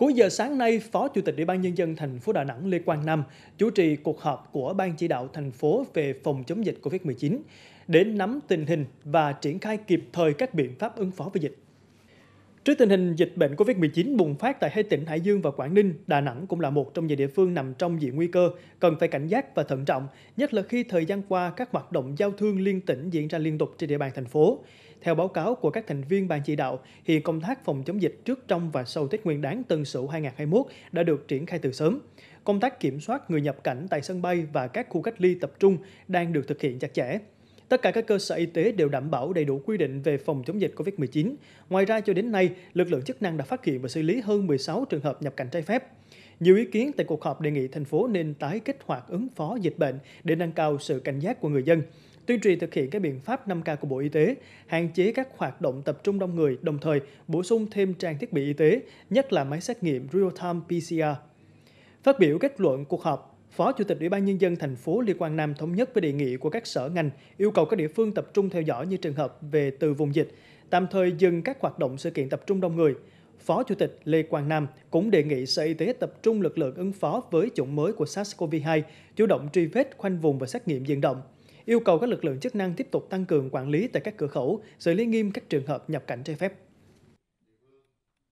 Cuối giờ sáng nay, Phó Chủ tịch Ủy ban Nhân dân thành phố Đà Nẵng Lê Quang Nam chủ trì cuộc họp của Ban chỉ đạo thành phố về phòng chống dịch COVID-19 để nắm tình hình và triển khai kịp thời các biện pháp ứng phó với dịch. Trước tình hình dịch bệnh COVID-19 bùng phát tại hai tỉnh Hải Dương và Quảng Ninh, Đà Nẵng cũng là một trong những địa phương nằm trong diện nguy cơ, cần phải cảnh giác và thận trọng, nhất là khi thời gian qua các hoạt động giao thương liên tỉnh diễn ra liên tục trên địa bàn thành phố. Theo báo cáo của các thành viên ban chỉ đạo, hiện công tác phòng chống dịch trước trong và sau Tết Nguyên đán Tân Sửu 2021 đã được triển khai từ sớm. Công tác kiểm soát người nhập cảnh tại sân bay và các khu cách ly tập trung đang được thực hiện chặt chẽ. Tất cả các cơ sở y tế đều đảm bảo đầy đủ quy định về phòng chống dịch COVID-19. Ngoài ra, cho đến nay, lực lượng chức năng đã phát hiện và xử lý hơn 16 trường hợp nhập cảnh trái phép. Nhiều ý kiến tại cuộc họp đề nghị thành phố nên tái kích hoạt ứng phó dịch bệnh để nâng cao sự cảnh giác của người dân, tuyên truyền thực hiện các biện pháp 5K của Bộ Y tế, hạn chế các hoạt động tập trung đông người, đồng thời bổ sung thêm trang thiết bị y tế, nhất là máy xét nghiệm real-time PCR. Phát biểu kết luận cuộc họp, Phó Chủ tịch Ủy ban Nhân dân thành phố Lê Quang Nam thống nhất với đề nghị của các sở ngành yêu cầu các địa phương tập trung theo dõi như trường hợp về từ vùng dịch, tạm thời dừng các hoạt động sự kiện tập trung đông người. Phó Chủ tịch Lê Quang Nam cũng đề nghị Sở Y tế tập trung lực lượng ứng phó với chủng mới của SARS-CoV-2, chủ động truy vết, khoanh vùng và xét nghiệm diện động. Yêu cầu các lực lượng chức năng tiếp tục tăng cường quản lý tại các cửa khẩu, xử lý nghiêm các trường hợp nhập cảnh trái phép.